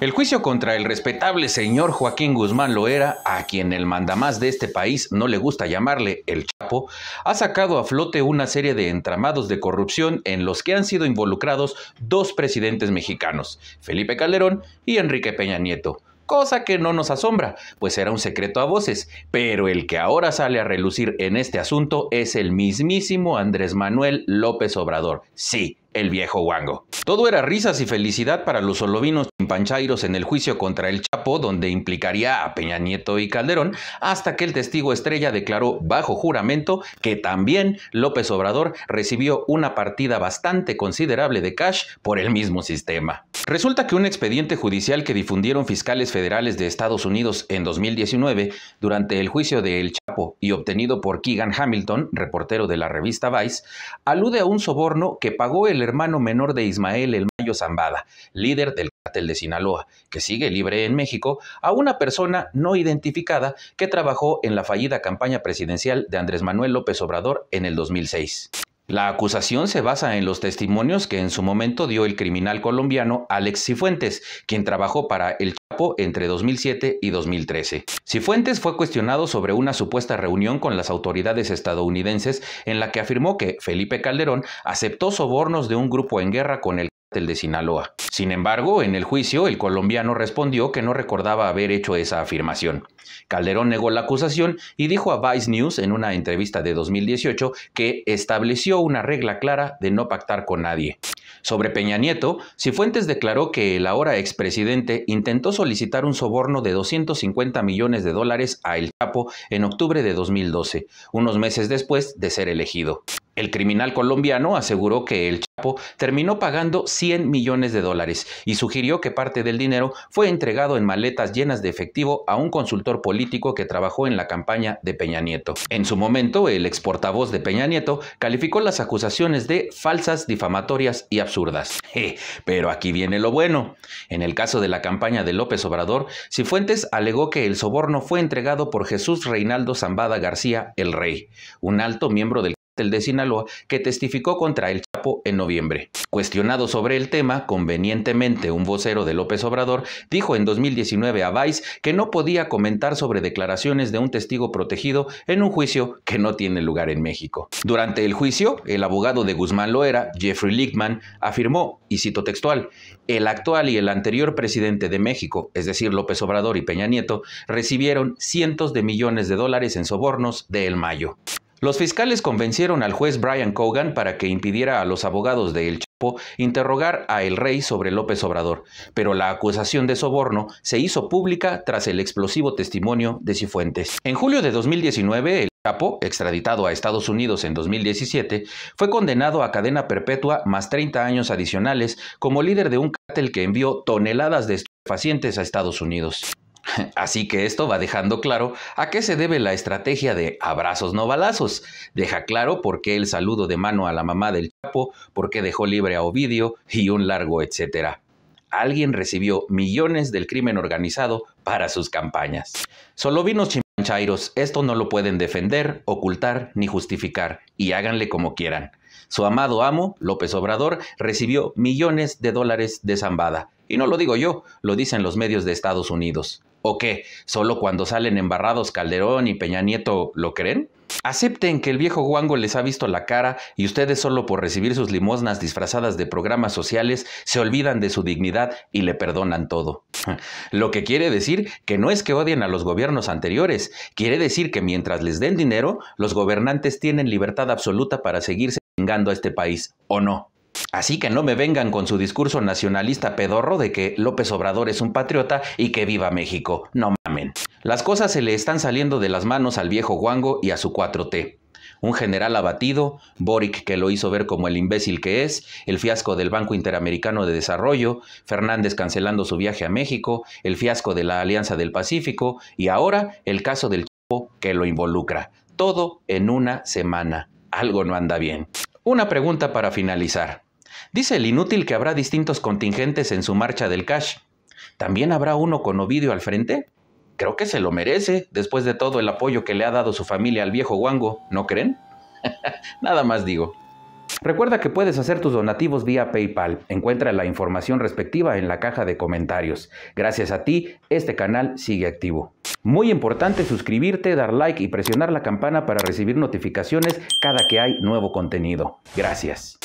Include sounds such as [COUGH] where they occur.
El juicio contra el respetable señor Joaquín Guzmán Loera, a quien el mandamás de este país no le gusta llamarle el Chapo, ha sacado a flote una serie de entramados de corrupción en los que han sido involucrados dos presidentes mexicanos, Felipe Calderón y Enrique Peña Nieto cosa que no nos asombra, pues era un secreto a voces, pero el que ahora sale a relucir en este asunto es el mismísimo Andrés Manuel López Obrador. Sí, el viejo Wango. Todo era risas y felicidad para los solovinos panchairos en el juicio contra el Chapo, donde implicaría a Peña Nieto y Calderón, hasta que el testigo estrella declaró bajo juramento que también López Obrador recibió una partida bastante considerable de cash por el mismo sistema. Resulta que un expediente judicial que difundieron fiscales federales de Estados Unidos en 2019 durante el juicio de El y obtenido por Keegan Hamilton, reportero de la revista Vice, alude a un soborno que pagó el hermano menor de Ismael El Mayo Zambada, líder del cártel de Sinaloa, que sigue libre en México, a una persona no identificada que trabajó en la fallida campaña presidencial de Andrés Manuel López Obrador en el 2006. La acusación se basa en los testimonios que en su momento dio el criminal colombiano Alex Cifuentes, quien trabajó para El Chapo entre 2007 y 2013. Cifuentes fue cuestionado sobre una supuesta reunión con las autoridades estadounidenses en la que afirmó que Felipe Calderón aceptó sobornos de un grupo en guerra con el el de Sinaloa. Sin embargo, en el juicio, el colombiano respondió que no recordaba haber hecho esa afirmación. Calderón negó la acusación y dijo a Vice News en una entrevista de 2018 que estableció una regla clara de no pactar con nadie. Sobre Peña Nieto, Cifuentes declaró que el ahora expresidente intentó solicitar un soborno de 250 millones de dólares a El Chapo en octubre de 2012, unos meses después de ser elegido. El criminal colombiano aseguró que El terminó pagando 100 millones de dólares y sugirió que parte del dinero fue entregado en maletas llenas de efectivo a un consultor político que trabajó en la campaña de Peña Nieto. En su momento, el ex portavoz de Peña Nieto calificó las acusaciones de falsas, difamatorias y absurdas. pero aquí viene lo bueno. En el caso de la campaña de López Obrador, Cifuentes alegó que el soborno fue entregado por Jesús Reinaldo Zambada García, el rey, un alto miembro del de Sinaloa que testificó contra el Chapo en noviembre. Cuestionado sobre el tema, convenientemente un vocero de López Obrador dijo en 2019 a Vice que no podía comentar sobre declaraciones de un testigo protegido en un juicio que no tiene lugar en México. Durante el juicio, el abogado de Guzmán Loera, Jeffrey Lichtman, afirmó, y cito textual, el actual y el anterior presidente de México, es decir, López Obrador y Peña Nieto, recibieron cientos de millones de dólares en sobornos de El Mayo. Los fiscales convencieron al juez Brian Cogan para que impidiera a los abogados de El Chapo interrogar a El Rey sobre López Obrador, pero la acusación de soborno se hizo pública tras el explosivo testimonio de Cifuentes. En julio de 2019, El Chapo, extraditado a Estados Unidos en 2017, fue condenado a cadena perpetua más 30 años adicionales como líder de un cártel que envió toneladas de estupefacientes a Estados Unidos. [LAUGHS] Así que esto va dejando claro a qué se debe la estrategia de abrazos no balazos. Deja claro por qué el saludo de mano a la mamá del Chapo, por qué dejó libre a Ovidio y un largo etcétera. Alguien recibió millones del crimen organizado para sus campañas. Solo vino chimpanchairos, esto no lo pueden defender, ocultar ni justificar, y háganle como quieran. Su amado amo, López Obrador, recibió millones de dólares de zambada. Y no lo digo yo, lo dicen los medios de Estados Unidos. ¿O qué? ¿Solo cuando salen embarrados Calderón y Peña Nieto lo creen? Acepten que el viejo guango les ha visto la cara y ustedes solo por recibir sus limosnas disfrazadas de programas sociales se olvidan de su dignidad y le perdonan todo. [LAUGHS] Lo que quiere decir que no es que odien a los gobiernos anteriores, quiere decir que mientras les den dinero, los gobernantes tienen libertad absoluta para seguirse a este país, ¿o no? Así que no me vengan con su discurso nacionalista pedorro de que López Obrador es un patriota y que viva México. No mamen. Las cosas se le están saliendo de las manos al viejo Guango y a su 4T. Un general abatido, Boric que lo hizo ver como el imbécil que es, el fiasco del Banco Interamericano de Desarrollo, Fernández cancelando su viaje a México, el fiasco de la Alianza del Pacífico y ahora el caso del chico que lo involucra. Todo en una semana. Algo no anda bien. Una pregunta para finalizar. Dice el inútil que habrá distintos contingentes en su marcha del cash. ¿También habrá uno con Ovidio al frente? Creo que se lo merece, después de todo el apoyo que le ha dado su familia al viejo Wango, ¿no creen? [LAUGHS] Nada más digo. Recuerda que puedes hacer tus donativos vía PayPal. Encuentra la información respectiva en la caja de comentarios. Gracias a ti, este canal sigue activo. Muy importante suscribirte, dar like y presionar la campana para recibir notificaciones cada que hay nuevo contenido. Gracias.